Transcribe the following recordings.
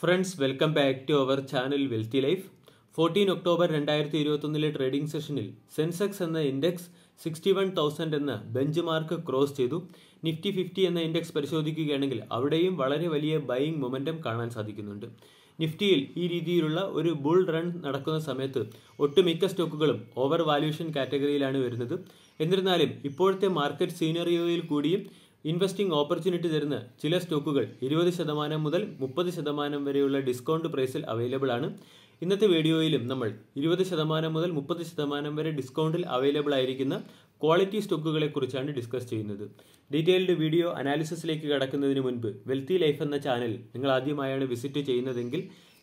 friends welcome back to our channel wealthy life fourteen October രണ്ടായിരത്തി ഇരുപത്തൊന്നിലെ trading സെഷനിൽ Sensex എന്ന ഇൻഡെക്സ് സിക്സ്റ്റി വൺ തൗസൻഡ് എന്ന benchmark cross ചെയ്തു Nifty fifty എന്ന ഇൻഡെക്സ് പരിശോധിക്കുകയാണെങ്കിൽ അവിടെയും വളരെ വലിയ ബൈയിങ് മൊമെൻറ്റം കാണാൻ സാധിക്കുന്നുണ്ട് നിഫ്റ്റിയിൽ ഈ രീതിയിലുള്ള ഒരു ബുൾ റൺ നടക്കുന്ന സമയത്ത് ഒട്ടുമിക്ക സ്റ്റോക്കുകളും ഓവർ വാല്യൂഷൻ കാറ്റഗറിയിലാണ് വരുന്നത് എന്നിരുന്നാലും ഇപ്പോഴത്തെ മാർക്കറ്റ് സീനറിയോയിൽ കൂടിയും ഇൻവെസ്റ്റിംഗ് ഓപ്പർച്യൂണിറ്റി തരുന്ന ചില സ്റ്റോക്കുകൾ ഇരുപത് ശതമാനം മുതൽ മുപ്പത് ശതമാനം വരെയുള്ള ഡിസ്കൗണ്ട് പ്രൈസിൽ അവൈലബിൾ ആണ് ഇന്നത്തെ വീഡിയോയിലും നമ്മൾ ഇരുപത് ശതമാനം മുതൽ മുപ്പത് ശതമാനം വരെ ഡിസ്കൗണ്ടിൽ അവൈലബിൾ ആയിരിക്കുന്ന ക്വാളിറ്റി സ്റ്റോക്കുകളെ കുറിച്ചാണ് ഡിസ്കസ് ചെയ്യുന്നത് ഡീറ്റെയിൽഡ് വീഡിയോ അനാലിസിസിലേക്ക് കടക്കുന്നതിന് മുൻപ് വെൽത്തി ലൈഫ് എന്ന ചാനൽ നിങ്ങൾ ആദ്യമായാണ് വിസിറ്റ് ചെയ്യുന്നതെങ്കിൽ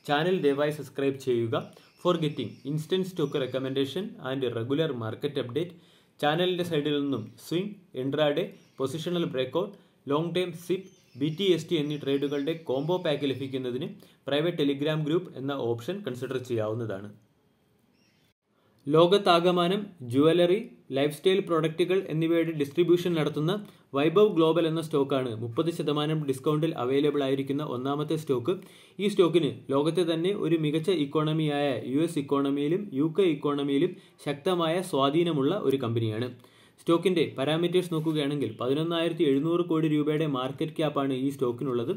ചാനൽ ദയവായി സബ്സ്ക്രൈബ് ചെയ്യുക for getting instant stock recommendation and regular market update ചാനലിൻ്റെ സൈഡിൽ നിന്നും swing intraday positional breakout long term SIP B T S T എന്നീ ട്രേഡുകളുടെ കോംബോ പാക്ക് ലഭിക്കുന്നതിന് പ്രൈവറ്റ് ടെലിഗ്രാം ഗ്രൂപ്പ് എന്ന ഓപ്ഷൻ കൺസിഡർ ചെയ്യാവുന്നതാണ് ലോകത്താകമാനം ജുവലറി ലൈഫ് സ്റ്റൈൽ പ്രൊഡക്റ്റുകൾ എന്നിവയുടെ ഡിസ്ട്രിബ്യൂഷൻ നടത്തുന്ന വൈഭവ് ഗ്ലോബൽ എന്ന സ്റ്റോക്കാണ് മുപ്പത് ശതമാനം ഡിസ്കൗണ്ടിൽ അവൈലബിൾ ആയിരിക്കുന്ന ഒന്നാമത്തെ സ്റ്റോക്ക് ഈ സ്റ്റോക്കിന് ലോകത്തെ തന്നെ ഒരു മികച്ച ഇക്കോണമിയായ യു എസ് ഇക്കോണമിയിലും യു കെ ഇക്കോണമിയിലും ശക്തമായ സ്വാധീനമുള്ള ഒരു കമ്പനിയാണ് സ്റ്റോക്കിന്റെ പാരാമീറ്റേഴ്സ് നോക്കുകയാണെങ്കിൽ പതിനൊന്നായിരത്തി എഴുന്നൂറ് കോടി രൂപയുടെ മാർക്കറ്റ് ക്യാപ്പാണ് ഈ സ്റ്റോക്കിനുള്ളത്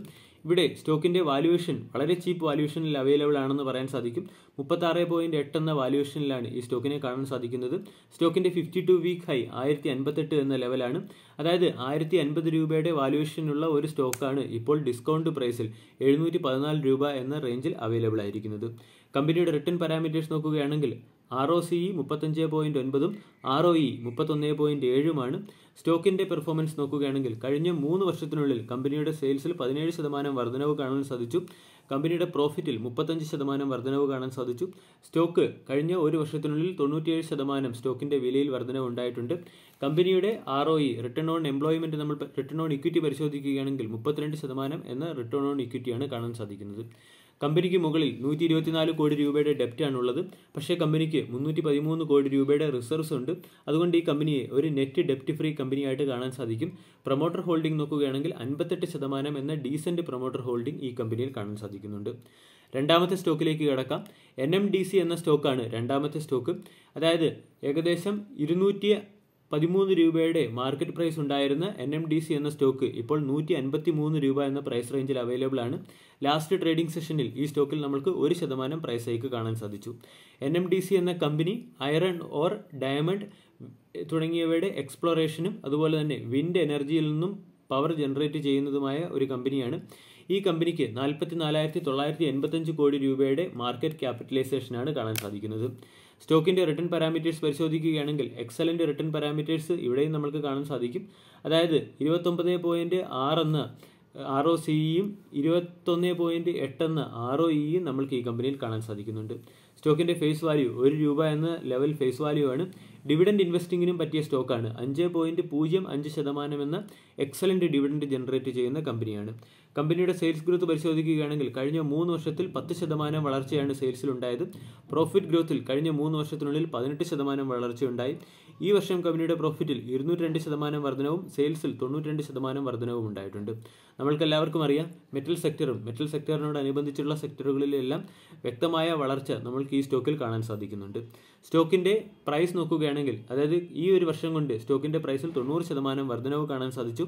ഇവിടെ സ്റ്റോക്കിൻ്റെ വാല്യുവേഷൻ വളരെ ചീപ്പ് വാല്യുവേഷനിൽ അവൈലബിൾ ആണെന്ന് പറയാൻ സാധിക്കും മുപ്പത്താറ് പോയിൻറ്റ് എട്ട് എന്ന വാല്യുവേഷനിലാണ് ഈ സ്റ്റോക്കിനെ കാണാൻ സാധിക്കുന്നത് സ്റ്റോക്കിൻ്റെ ഫിഫ്റ്റി ടു വീക്ക് ഹൈ ആയിരത്തി അൻപത്തെട്ട് എന്ന ലെവലാണ് അതായത് ആയിരത്തി അൻപത് രൂപയുടെ വാല്യുവേഷനുള്ള ഒരു സ്റ്റോക്കാണ് ഇപ്പോൾ ഡിസ്കൗണ്ട് പ്രൈസിൽ എഴുന്നൂറ്റി പതിനാല് രൂപ എന്ന റേഞ്ചിൽ അവൈലബിൾ ആയിരിക്കുന്നത് കമ്പനിയുടെ റിട്ടേൺ പാരാമീറ്റേഴ്സ് നോക്കുകയാണെങ്കിൽ ആർ ഒ സി ഇ മുപ്പത്തഞ്ച് പോയിൻറ്റ് ഒൻപതും ആർ ഒ ഇ മുപ്പത്തൊന്ന് പോയിൻറ്റ് ഏഴുമാണ് സ്റ്റോക്കിൻ്റെ പെർഫോമൻസ് നോക്കുകയാണെങ്കിൽ കഴിഞ്ഞ മൂന്ന് വർഷത്തിനുള്ളിൽ കമ്പനിയുടെ സെയിൽസിൽ പതിനേഴ് ശതമാനം വർധനവ് കാണാൻ സാധിച്ചു കമ്പനിയുടെ പ്രോഫിറ്റിൽ മുപ്പത്തഞ്ച് ശതമാനം വർധനവ് കാണാൻ സാധിച്ചു സ്റ്റോക്ക് കഴിഞ്ഞ ഒരു വർഷത്തിനുള്ളിൽ തൊണ്ണൂറ്റിയേഴ് ശതമാനം സ്റ്റോക്കിൻ്റെ വിലയിൽ വർധനവ് ഉണ്ടായിട്ടുണ്ട് കമ്പനിയുടെ R O E return on employment നമ്മൾ റിട്ടേൺ ഓൺ ഇക്വിറ്റി പരിശോധിക്കുകയാണെങ്കിൽ മുപ്പത്തിരണ്ട് ശതമാനം എന്ന റിട്ടേൺ ഓൺ ഇക്വിറ്റിയാണ് കാണാൻ സാധിക്കുന്നത് കമ്പനിക്ക് മുകളിൽ നൂറ്റി ഇരുപത്തിനാല് കോടി രൂപയുടെ ഡെപ്റ്റാണുള്ളത് പക്ഷേ കമ്പനിക്ക് മുന്നൂറ്റി പതിമൂന്ന് കോടി രൂപയുടെ റിസർവ്സ് ഉണ്ട് അതുകൊണ്ട് ഈ കമ്പനിയെ ഒരു നെറ്റ് ഡെപ്റ്റ് ഫ്രീ കമ്പനിയായിട്ട് കാണാൻ സാധിക്കും പ്രൊമോട്ടർ ഹോൾഡിംഗ് നോക്കുകയാണെങ്കിൽ അൻപത്തെട്ട് ശതമാനം എന്ന ഡീസൻറ്റ് പ്രൊമോട്ടർ ഹോൾഡിംഗ് ഈ കമ്പനിയിൽ കാണാൻ സാധിക്കുന്നുണ്ട് രണ്ടാമത്തെ സ്റ്റോക്കിലേക്ക് കിടക്കാം എൻ എം ഡി സി എന്ന സ്റ്റോക്കാണ് രണ്ടാമത്തെ സ്റ്റോക്ക് അതായത് ഏകദേശം ഇരുന്നൂറ്റി പതിമൂന്ന് രൂപയുടെ മാർക്കറ്റ് പ്രൈസ് ഉണ്ടായിരുന്ന എൻ എം ഡി സി എന്ന സ്റ്റോക്ക് ഇപ്പോൾ നൂറ്റി അൻപത്തി മൂന്ന് രൂപ എന്ന പ്രൈസ് റേഞ്ചിൽ അവൈലബിൾ ആണ് ലാസ്റ്റ് ട്രേഡിംഗ് സെഷനിൽ ഈ സ്റ്റോക്കിൽ നമ്മൾക്ക് ഒരു ശതമാനം പ്രൈസ് ഹൈക്ക് കാണാൻ സാധിച്ചു എൻ എം ഡി സി എന്ന കമ്പനി അയറൺ ഓർ ഡയമണ്ട് തുടങ്ങിയവയുടെ എക്സ്പ്ലോറേഷനും അതുപോലെ തന്നെ വിൻഡ് എനർജിയിൽ നിന്നും പവർ ജനറേറ്റ് ചെയ്യുന്നതുമായ ഒരു കമ്പനിയാണ് ഈ കമ്പനിക്ക് നാൽപ്പത്തി നാലായിരത്തി തൊള്ളായിരത്തി എൺപത്തഞ്ച് കോടി രൂപയുടെ മാർക്കറ്റ് ക്യാപിറ്റലൈസേഷനാണ് കാണാൻ സാധിക്കുന്നത് സ്റ്റോക്കിൻ്റെ റിട്ടേൺ പാരാമീറ്റേഴ്സ് പരിശോധിക്കുകയാണെങ്കിൽ എക്സലൻ്റ് റിട്ടേൺ പാരാമീറ്റേഴ്സ് ഇവിടെയും നമുക്ക് കാണാൻ സാധിക്കും അതായത് ഇരുപത്തൊമ്പത് പോയിൻറ്റ് ആറെന്ന് ആർ ഒ സിയും ഇരുപത്തൊന്ന് പോയിൻറ്റ് എട്ടെന്ന് ആർ ഒ ഇയും നമ്മൾക്ക് ഈ കമ്പനിയിൽ കാണാൻ സാധിക്കുന്നുണ്ട് സ്റ്റോക്കിൻ്റെ ഫേസ് വാല്യൂ ഒരു രൂപ എന്ന ലെവൽ ഫേസ് വാല്യൂ ആണ് ഡിവിഡൻഡ് ഇൻവെസ്റ്റിങ്ങിനും പറ്റിയ സ്റ്റോക്കാണ് അഞ്ച് പോയിൻറ്റ് പൂജ്യം അഞ്ച് ശതമാനം എന്ന എക്സലൻ്റ് ഡിവിഡൻഡ് ജനറേറ്റ് ചെയ്യുന്ന കമ്പനിയാണ് കമ്പനിയുടെ സെയിൽസ് ഗ്രോത്ത് പരിശോധിക്കുകയാണെങ്കിൽ കഴിഞ്ഞ മൂന്ന് വർഷത്തിൽ പത്ത് ശതമാനം വളർച്ചയാണ് ഉണ്ടായത് പ്രോഫിറ്റ് ഗ്രോത്തിൽ കഴിഞ്ഞ മൂന്ന് വർഷത്തിനുള്ളിൽ പതിനെട്ട് ശതമാനം വളർച്ചയുണ്ടായി ഈ വർഷം കമ്പനിയുടെ പ്രോഫിറ്റിൽ ഇരുന്നൂറ്റി രണ്ട് ശതമാനം വർധനവും സെയിൽസിൽ തൊണ്ണൂറ്റി ശതമാനം വർധനവും ഉണ്ടായിട്ടുണ്ട് നമ്മൾക്കെല്ലാവർക്കും അറിയാം മെറ്റൽ സെക്ടറും മെറ്റൽ സെക്ടറിനോടനുബന്ധിച്ചുള്ള സെക്ടറുകളിലെല്ലാം വ്യക്തമായ വളർച്ച നമ്മൾക്ക് ഈ സ്റ്റോക്കിൽ കാണാൻ സാധിക്കുന്നുണ്ട് സ്റ്റോക്കിൻ്റെ പ്രൈസ് നോക്കുകയാണെങ്കിൽ അതായത് ഈ ഒരു വർഷം കൊണ്ട് സ്റ്റോക്കിൻ്റെ പ്രൈസിൽ തൊണ്ണൂറ് ശതമാനം വർധനവ് കാണാൻ സാധിച്ചു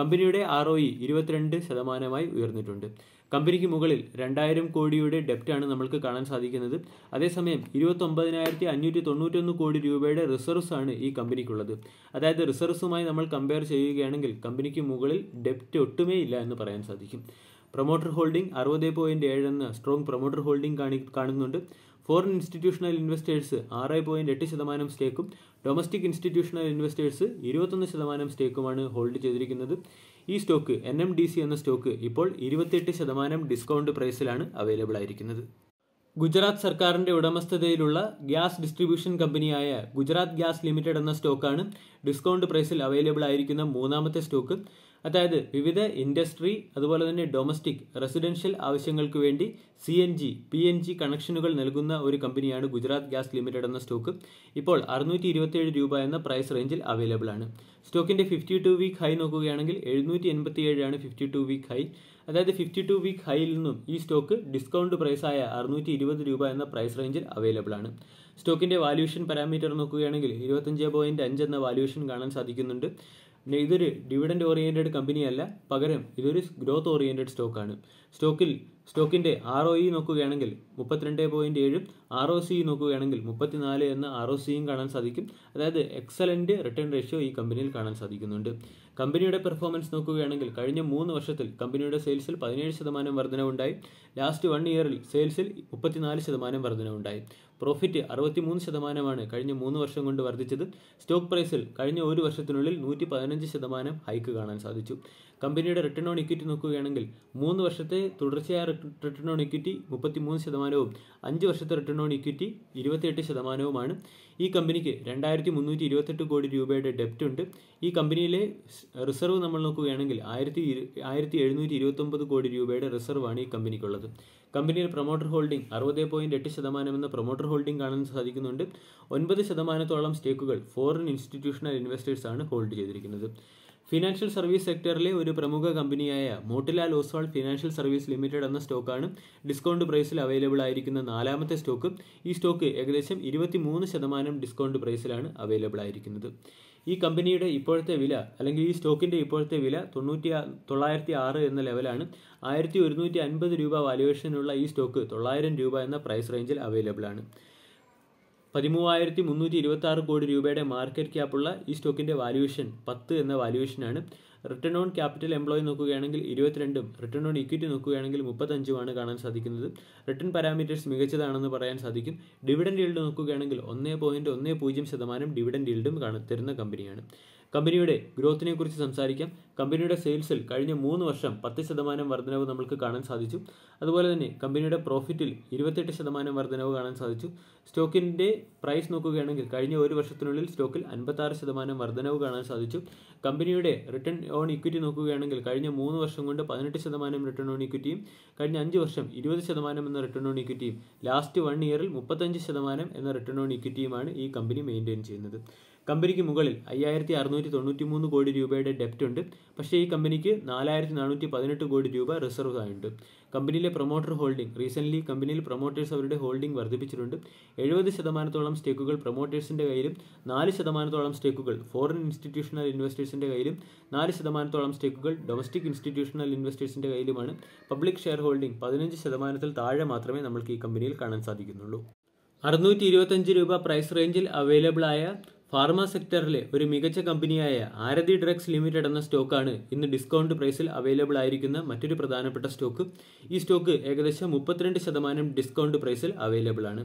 കമ്പനിയുടെ ആർ ഒ ഇ ഇരുപത്തിരണ്ട് ശതമാനമായി ഉയർന്നിട്ടുണ്ട് കമ്പനിക്ക് മുകളിൽ രണ്ടായിരം കോടിയുടെ ഡെപ്റ്റാണ് നമ്മൾക്ക് കാണാൻ സാധിക്കുന്നത് അതേസമയം ഇരുപത്തൊമ്പതിനായിരത്തി അഞ്ഞൂറ്റി തൊണ്ണൂറ്റൊന്ന് കോടി രൂപയുടെ റിസർവ്സ് ആണ് ഈ കമ്പനിക്കുള്ളത് അതായത് റിസർവ്സുമായി നമ്മൾ കമ്പയർ ചെയ്യുകയാണെങ്കിൽ കമ്പനിക്ക് മുകളിൽ ഡെപ്റ്റ് ഒട്ടുമേ ഇല്ല എന്ന് പറയാൻ സാധിക്കും പ്രൊമോട്ടർ ഹോൾഡിംഗ് അറുപത് പോയിന്റ് ഏഴ് എന്ന സ്ട്രോങ് പ്രൊമോട്ടർ ഹോൾഡിംഗ് കാണി കാണുന്നുണ്ട് ഫോറിൻ ഇൻസ്റ്റിറ്റ്യൂഷണൽ ഇൻവെസ്റ്റേഴ്സ് ആറ് പോയിന്റ് എട്ട് ശതമാനം സ്റ്റേക്കും ഡൊമസ്റ്റിക് ഇൻസ്റ്റിറ്റ്യൂഷണൽ ഇൻവെസ്റ്റേഴ്സ് ഇരുപത്തൊന്ന് ശതമാനം സ്റ്റേക്കുമാണ് ഹോൾഡ് ചെയ്തിരിക്കുന്നത് ഈ stock N M D C എന്ന സ്റ്റോക്ക് ഇപ്പോൾ ഇരുപത്തിയെട്ട് ശതമാനം ഡിസ്കൗണ്ട് പ്രൈസിലാണ് അവൈലബിൾ ആയിരിക്കുന്നത് ഗുജറാത്ത് സർക്കാരിൻ്റെ ഉടമസ്ഥതയിലുള്ള ഗ്യാസ് ഡിസ്ട്രിബ്യൂഷൻ കമ്പനിയായ ഗുജറാത്ത് ഗ്യാസ് ലിമിറ്റഡ് എന്ന സ്റ്റോക്കാണ് ഡിസ്കൗണ്ട് പ്രൈസിൽ അവൈലബിൾ ആയിരിക്കുന്ന മൂന്നാമത്തെ സ്റ്റോക്ക് അതായത് വിവിധ ഇൻഡസ്ട്രി അതുപോലെ തന്നെ ഡൊമസ്റ്റിക് റെസിഡൻഷ്യൽ ആവശ്യങ്ങൾക്ക് വേണ്ടി C N G P N G കണക്ഷനുകൾ നൽകുന്ന ഒരു കമ്പനിയാണ് ഗുജറാത്ത് ഗ്യാസ് ലിമിറ്റഡ് എന്ന സ്റ്റോക്ക് ഇപ്പോൾ അറുന്നൂറ്റി ഇരുപത്തിയേഴ് രൂപ എന്ന പ്രൈസ് റേഞ്ചിൽ അവൈലബിൾ ആണ് സ്റ്റോക്കിൻ്റെ ഫിഫ്റ്റി ടു വീക്ക് ഹൈ നോക്കുകയാണെങ്കിൽ എഴുന്നൂറ്റി എൺപത്തിയേഴാണ് ഫിഫ്റ്റി ടു വീക്ക് ഹൈ അതായത് ഫിഫ്റ്റി ടു വീക്ക് ഹൈയിൽ നിന്നും ഈ സ്റ്റോക്ക് ഡിസ്കൗണ്ട് പ്രൈസായ അറുന്നൂറ്റി ഇരുപത് രൂപ എന്ന പ്രൈസ് റേഞ്ചിൽ അവൈലബിൾ ആണ് സ്റ്റോക്കിൻ്റെ വാല്യൂഷൻ പാരാമീറ്റർ നോക്കുകയാണെങ്കിൽ ഇരുപത്തഞ്ച് പോയിൻറ്റ് അഞ്ച് എന്ന വാല്യൂഷൻ കാണാൻ സാധിക്കുന്നുണ്ട് ഇതൊരു ഡിവിഡൻഡ് ഓറിയൻറ്റഡ് കമ്പനിയല്ല പകരം ഇതൊരു ഗ്രോത്ത് ഓറിയൻറ്റഡ് സ്റ്റോക്കാണ് സ്റ്റോക്കിൽ സ്റ്റോക്കിൻ്റെ ആർ ഒ ഇ നോക്കുകയാണെങ്കിൽ മുപ്പത്തിരണ്ട് പോയിൻറ്റ് ഏഴും ആർ ഒ സി നോക്കുകയാണെങ്കിൽ മുപ്പത്തിനാല് എന്ന ആർ ഒ സിയും കാണാൻ സാധിക്കും അതായത് എക്സലൻറ്റ് റിട്ടേൺ റേഷ്യോ ഈ കമ്പനിയിൽ കാണാൻ സാധിക്കുന്നുണ്ട് കമ്പനിയുടെ പെർഫോമൻസ് നോക്കുകയാണെങ്കിൽ കഴിഞ്ഞ മൂന്ന് വർഷത്തിൽ കമ്പനിയുടെ സെയിൽസിൽ പതിനേഴ് ശതമാനം വർധനവുണ്ടായി ലാസ്റ്റ് വൺ ഇയറിൽ സെയിൽസിൽ മുപ്പത്തിനാല് ശതമാനം വർധനവുണ്ടായി പ്രോഫിറ്റ് അറുപത്തിമൂന്ന് ശതമാനമാണ് കഴിഞ്ഞ മൂന്ന് വർഷം കൊണ്ട് വർദ്ധിച്ചത് സ്റ്റോക്ക് പ്രൈസിൽ കഴിഞ്ഞ ഒരു വർഷത്തിനുള്ളിൽ നൂറ്റി പതിനഞ്ച് ശതമാനം ഹൈക്ക് കാണാൻ സാധിച്ചു കമ്പനിയുടെ റിട്ടേൺ ഓൺ ഇക്വിറ്റി നോക്കുകയാണെങ്കിൽ മൂന്ന് വർഷത്തെ തുടർച്ചയായ റിട്ടേൺ ഓൺ ഇക്വിറ്റി മുപ്പത്തിമൂന്ന് ശതമാനവും അഞ്ച് വർഷത്തെ റിട്ടേൺ ഓൺ ഇക്വിറ്റി ഇരുപത്തിയെട്ട് ശതമാനവുമാണ് ഈ കമ്പനിക്ക് രണ്ടായിരത്തി മുന്നൂറ്റി ഇരുപത്തെട്ട് കോടി രൂപയുടെ ഡെപ്റ്റ് ഉണ്ട് ഈ കമ്പനിയിലെ റിസർവ് നമ്മൾ നോക്കുകയാണെങ്കിൽ ആയിരത്തി ആയിരത്തി എഴുന്നൂറ്റി ഇരുപത്തൊമ്പത് കോടി രൂപയുടെ റിസർവാണ് ഈ കമ്പനിക്കുള്ളത് കമ്പനിയിൽ പ്രൊമോട്ടർ ഹോൾഡിംഗ് അറുപത് പോയിൻറ്റ് എട്ട് ശതമാനം എന്ന പ്രൊമോട്ടർ ഹോൾഡിംഗ് കാണാൻ സാധിക്കുന്നുണ്ട് ഒൻപത് ശതമാനത്തോളം സ്റ്റേക്കുകൾ ഫോറിൻ ഇൻസ്റ്റിറ്റ്യൂഷണൽ ഇൻവെസ്റ്റേഴ്സാണ് ഹോൾഡ് ചെയ്തിരിക്കുന്നത് ഫിനാൻഷ്യൽ സർവീസ് സെക്ടറിലെ ഒരു പ്രമുഖ കമ്പനിയായ Motilal Oswal financial service limited എന്ന സ്റ്റോക്കാണ് ഡിസ്കൗണ്ട് പ്രൈസിൽ അവൈലബിൾ ആയിരിക്കുന്ന നാലാമത്തെ സ്റ്റോക്ക് ഈ സ്റ്റോക്ക് ഏകദേശം ഇരുപത്തിമൂന്ന് ശതമാനം ഡിസ്കൗണ്ട് പ്രൈസിലാണ് അവൈലബിൾ ആയിരിക്കുന്നത് ഈ കമ്പനിയുടെ ഇപ്പോഴത്തെ വില അല്ലെങ്കിൽ ഈ സ്റ്റോക്കിൻ്റെ ഇപ്പോഴത്തെ വില തൊണ്ണൂറ്റി തൊള്ളായിരത്തി ആറ് എന്ന ലെവലാണ് ആയിരത്തി ഒരുന്നൂറ്റി അൻപത് രൂപ വാല്യുവേഷനുള്ള ഈ സ്റ്റോക്ക് തൊള്ളായിരം രൂപ എന്ന പ്രൈസ് റേഞ്ചിൽ അവൈലബിൾ ആണ് പതിമൂവായിരത്തി മുന്നൂറ്റി ഇരുപത്തി ആറ് കോടി രൂപയുടെ മാർക്കറ്റ് ക്യാപ്പുള്ള ഈ സ്റ്റോക്കിൻ്റെ വാല്യൂഷൻ പത്ത് എന്ന ആണ് റിട്ടേൺ ഓൺ ക്യാപിറ്റൽ എംപ്ലോയി നോക്കുകയാണെങ്കിൽ ഇരുപത്തിരണ്ടും റിട്ടേൺ ഓൺ ഇക്വിറ്റി നോക്കുകയാണെങ്കിൽ മുപ്പത്തഞ്ചുമാണ് കാണാൻ സാധിക്കുന്നത് റിട്ടേൺ പാരാമീറ്റേഴ്സ് മികച്ചതാണെന്ന് പറയാൻ സാധിക്കും ഡിവിഡൻ ഡീൽഡ് നോക്കുകയാണെങ്കിൽ ഒന്നേ പോയിൻറ്റ് ഒന്നേ പൂജ്യം ശതമാനം ഡിവിഡൻ ഡീൽഡും കാണ തരുന്ന കമ്പനിയാണ് കമ്പനിയുടെ ഗ്രോത്തിനെക്കുറിച്ച് സംസാരിക്കാം കമ്പനിയുടെ സെയിൽസിൽ കഴിഞ്ഞ മൂന്ന് വർഷം പത്ത് ശതമാനം വർധനവ് നമുക്ക് കാണാൻ സാധിച്ചു അതുപോലെ തന്നെ കമ്പനിയുടെ പ്രോഫിറ്റിൽ ഇരുപത്തെട്ട് ശതമാനം വർധനവ് കാണാൻ സാധിച്ചു സ്റ്റോക്കിൻ്റെ പ്രൈസ് നോക്കുകയാണെങ്കിൽ കഴിഞ്ഞ ഒരു വർഷത്തിനുള്ളിൽ സ്റ്റോക്കിൽ അൻപത്താറ് ശതമാനം വർധനവ് കാണാൻ സാധിച്ചു കമ്പനിയുടെ റിട്ടേൺ ഓൺ ഇക്വിറ്റി നോക്കുകയാണെങ്കിൽ കഴിഞ്ഞ മൂന്ന് വർഷം കൊണ്ട് പതിനെട്ട് ശതമാനം റിട്ടേൺ ഓൺ ഇക്വിറ്റിയും കഴിഞ്ഞ അഞ്ച് വർഷം ഇരുപത് ശതമാനം എന്ന റിട്ടേൺ ഓൺ ഇക്വിറ്റിയും ലാസ്റ്റ് വൺ ഇയറിൽ മുപ്പത്തഞ്ച് ശതമാനം എന്ന റിട്ടേൺ ഓൺ ഇക്വിറ്റിയുമാണ് ഈ കമ്പനി മെയിൻറ്റെയിൻ ചെയ്യുന്നത് കമ്പനിക്ക് മുകളിൽ അയ്യായിരത്തി അറുന്നൂറ്റി തൊണ്ണൂറ്റി മൂന്ന് കോടി രൂപയുടെ ഡെപ്റ്റ് ഉണ്ട് പക്ഷേ ഈ കമ്പനിക്ക് നാലായിരത്തി നാനൂറ്റി പതിനെട്ട് കോടി രൂപ റിസർവ് ആയുണ്ട് കമ്പനിയിലെ പ്രൊമോട്ടർ ഹോൾഡിംഗ് റീസെൻ്റ്ലി കമ്പനിയിൽ പ്രൊമോട്ടേഴ്സ് അവരുടെ ഹോൾഡിംഗ് വർദ്ധിപ്പിച്ചിട്ടുണ്ട് എഴുപത് ശതമാനത്തോളം സ്റ്റേക്കുകൾ പ്രൊമോട്ടേഴ്സിൻ്റെ കയ്യിലും നാല് ശതമാനത്തോളം സ്റ്റേക്കുകൾ ഫോറിൻ ഇൻസ്റ്റിറ്റ്യൂഷണൽ ഇൻവെസ്റ്റേഴ്സിൻ്റെ കയ്യിലും നാല് ശതമാനത്തോളം സ്റ്റേക്കുകൾ ഡൊമസ്റ്റിക് ഇൻസ്റ്റിറ്റ്യൂഷണൽ ഇൻവെസ്റ്റേഴ്സിൻ്റെ കയ്യിലുമാണ് പബ്ലിക് ഷെയർ ഹോൾഡിംഗ് പതിനഞ്ച് ശതമാനത്തിൽ താഴെ മാത്രമേ നമ്മൾക്ക് ഈ കമ്പനിയിൽ കാണാൻ സാധിക്കുന്നുള്ളൂ അറുന്നൂറ്റി ഇരുപത്തഞ്ച് രൂപ പ്രൈസ് റേഞ്ചിൽ അവൈലബിൾ ആയ ഫാർമ സെക്ടറിലെ ഒരു മികച്ച കമ്പനിയായ ആരതി ഡ്രഗ്സ് ലിമിറ്റഡ് എന്ന സ്റ്റോക്കാണ് ഇന്ന് ഡിസ്കൗണ്ട് പ്രൈസിൽ അവൈലബിൾ ആയിരിക്കുന്ന മറ്റൊരു പ്രധാനപ്പെട്ട സ്റ്റോക്ക് ഈ സ്റ്റോക്ക് ഏകദേശം മുപ്പത്തിരണ്ട് ശതമാനം ഡിസ്കൗണ്ട് പ്രൈസിൽ അവൈലബിൾ ആണ്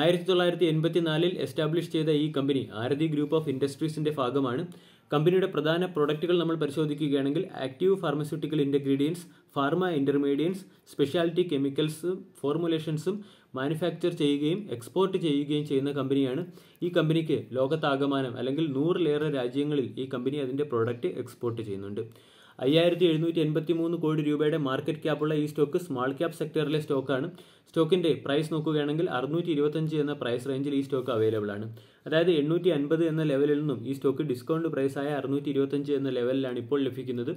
ആയിരത്തി തൊള്ളായിരത്തി എൺപത്തിനാലിൽ എസ്റ്റാബ്ലിഷ് ചെയ്ത ഈ കമ്പനി ആരതി ഗ്രൂപ്പ് ഓഫ് ഇൻഡസ്ട്രീസിന്റെ ഭാഗമാണ് കമ്പനിയുടെ പ്രധാന പ്രൊഡക്റ്റുകൾ നമ്മൾ പരിശോധിക്കുകയാണെങ്കിൽ active pharmaceutical ingredients pharma intermediates speciality കെമിക്കൽസും ഫോർമുലേഷൻസും മാനുഫാക്ചർ ചെയ്യുകയും എക്സ്പോർട്ട് ചെയ്യുകയും ചെയ്യുന്ന കമ്പനിയാണ് ഈ കമ്പനിക്ക് ലോകത്താകമാനം അല്ലെങ്കിൽ നൂറിലേറെ രാജ്യങ്ങളിൽ ഈ കമ്പനി അതിൻ്റെ പ്രോഡക്റ്റ് എക്സ്പോർട്ട് ചെയ്യുന്നുണ്ട് അയ്യായിരത്തി എഴുന്നൂറ്റി എൺപത്തി മൂന്ന് കോടി രൂപയുടെ മാർക്കറ്റ് ക്യാപ്പുള്ള ഈ സ്റ്റോക്ക് സ്മാൾ ക്യാപ് സെക്ടറിലെ സ്റ്റോക്കാണ് സ്റ്റോക്കിൻ്റെ പ്രൈസ് നോക്കുകയാണെങ്കിൽ അറുന്നൂറ്റി ഇരുപത്തഞ്ച് എന്ന പ്രൈസ് റേഞ്ചിൽ ഈ സ്റ്റോക്ക് അവൈലബിൾ ആണ് അതായത് എണ്ണൂറ്റി അൻപത് എന്ന ലെവലിൽ നിന്നും ഈ സ്റ്റോക്ക് ഡിസ്കൗണ്ട് പ്രൈസായ അറുന്നൂറ്റി ഇരുപത്തഞ്ച് എന്ന ലെവലിലാണ് ഇപ്പോൾ ലഭിക്കുന്നത്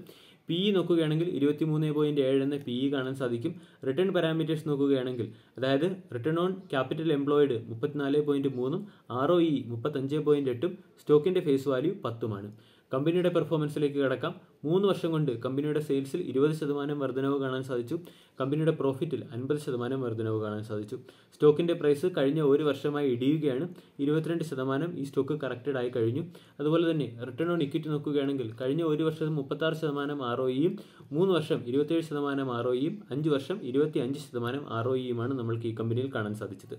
പി ഇ നോക്കുകയാണെങ്കിൽ ഇരുപത്തി മൂന്ന് പോയിന്റ് ഏഴ് എന്ന് പി ഇ കാണാൻ സാധിക്കും റിട്ടേൺ പാരാമീറ്റേഴ്സ് നോക്കുകയാണെങ്കിൽ അതായത് റിട്ടേൺ ഓൺ ക്യാപിറ്റൽ എംപ്ലോയിഡ് മുപ്പത്തിനാല് പോയിന്റ് മൂന്നും ആർ ഒ ഇ മുപ്പത്തഞ്ച് പോയിന്റ് എട്ടും സ്റ്റോക്കിൻ്റെ ഫേസ് വാല്യൂ പത്തുമാണ് കമ്പനിയുടെ പെർഫോമൻസിലേക്ക് കടക്കാം മൂന്ന് വർഷം കൊണ്ട് കമ്പനിയുടെ സെയിൽസിൽ ഇരുപത് ശതമാനം വർധനവ് കാണാൻ സാധിച്ചു കമ്പനിയുടെ പ്രോഫിറ്റിൽ അൻപത് ശതമാനം വർധനവ് കാണാൻ സാധിച്ചു സ്റ്റോക്കിൻ്റെ പ്രൈസ് കഴിഞ്ഞ ഒരു വർഷമായി ഇടിയുകയാണ് ഇരുപത്തിരണ്ട് ശതമാനം ഈ സ്റ്റോക്ക് കറക്റ്റഡ് ആയി കഴിഞ്ഞു അതുപോലെ തന്നെ റിട്ടേൺ ഓൺ ഇക്വിറ്റി നോക്കുകയാണെങ്കിൽ കഴിഞ്ഞ ഒരു വർഷം ആറ് ശതമാനം ആർ ഒ ഇയും e മൂന്ന് വർഷം ഇരുപത്തേഴ് ശതമാനം ആർ ഒ ഇയും e അഞ്ച് വർഷം ഇരുപത്തി അഞ്ച് ശതമാനം ആർ ഒ ഇയുമാണ് e നമ്മൾക്ക് ഈ കമ്പനിയിൽ കാണാൻ സാധിച്ചത്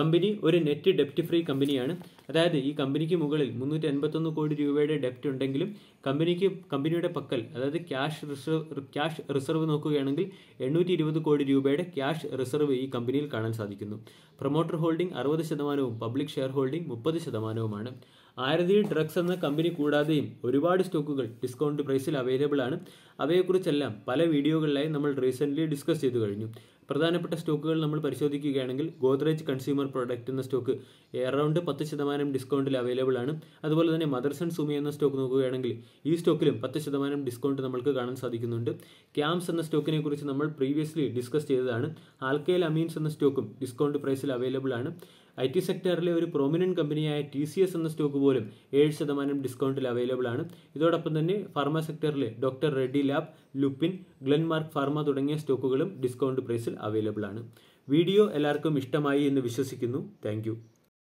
കമ്പനി ഒരു നെറ്റ് ഡെപ്റ്റ് ഫ്രീ കമ്പനിയാണ് അതായത് ഈ കമ്പനിക്ക് മുകളിൽ മുന്നൂറ്റി എൺപത്തൊന്ന് കോടി രൂപയുടെ ഡെപ്റ്റ് ഉണ്ടെങ്കിലും കമ്പനിക്ക് കമ്പനിയുടെ പക്കൽ അതായത് ക്യാഷ് റിസർവ് ക്യാഷ് റിസർവ് നോക്കുകയാണെങ്കിൽ എണ്ണൂറ്റി ഇരുപത് കോടി രൂപയുടെ ക്യാഷ് റിസർവ് ഈ കമ്പനിയിൽ കാണാൻ സാധിക്കുന്നു പ്രൊമോട്ടർ ഹോൾഡിംഗ് അറുപത് ശതമാനവും പബ്ലിക് ഷെയർ ഹോൾഡിംഗ് മുപ്പത് ശതമാനവുമാണ് ആരതി ഡ്രഗ്സ് എന്ന കമ്പനി കൂടാതെയും ഒരുപാട് സ്റ്റോക്കുകൾ ഡിസ്കൗണ്ട് പ്രൈസിൽ അവൈലബിൾ ആണ് അവയെക്കുറിച്ചെല്ലാം പല വീഡിയോകളിലായി നമ്മൾ റീസെൻ്റ്ലി ഡിസ്കസ് ചെയ്തു കഴിഞ്ഞു പ്രധാനപ്പെട്ട സ്റ്റോക്കുകൾ നമ്മൾ പരിശോധിക്കുകയാണെങ്കിൽ ഗോദ്രേജ് കൺസ്യൂമർ പ്രോഡക്റ്റ് എന്ന സ്റ്റോക്ക് എറൗണ്ട് പത്ത് ശതമാനം ഡിസ്കൗണ്ടിൽ അവൈലബിൾ ആണ് അതുപോലെ തന്നെ മദർസൺ സുമി എന്ന സ്റ്റോക്ക് നോക്കുകയാണെങ്കിൽ ഈ സ്റ്റോക്കിലും പത്ത് ശതമാനം ഡിസ്കൗണ്ട് നമുക്ക് കാണാൻ സാധിക്കുന്നുണ്ട് ക്യാംസ് എന്ന സ്റ്റോക്കിനെ കുറിച്ച് നമ്മൾ പ്രീവിയസ്ലി ഡിസ്കസ് ചെയ്തതാണ് ആൽക്കൈൽ അമീൻസ് എന്ന സ്റ്റോക്കും ഡിസ്കൗണ്ട് പ്രൈസിൽ അവൈലബിൾ ആണ് ഐ ടി സെക്ടറിലെ ഒരു പ്രോമിനൻറ്റ് കമ്പനിയായ ടി സി എസ് എന്ന സ്റ്റോക്ക് പോലും ഏഴ് ശതമാനം ഡിസ്കൗണ്ടിൽ അവൈലബിൾ ആണ് ഇതോടൊപ്പം തന്നെ ഫാർമ സെക്ടറിലെ doctor Reddy lab Lupin Glenmark pharma തുടങ്ങിയ സ്റ്റോക്കുകളും ഡിസ്കൗണ്ട് പ്രൈസിൽ അവൈലബിൾ ആണ് വീഡിയോ എല്ലാവർക്കും ഇഷ്ടമായി എന്ന് വിശ്വസിക്കുന്നു താങ്ക്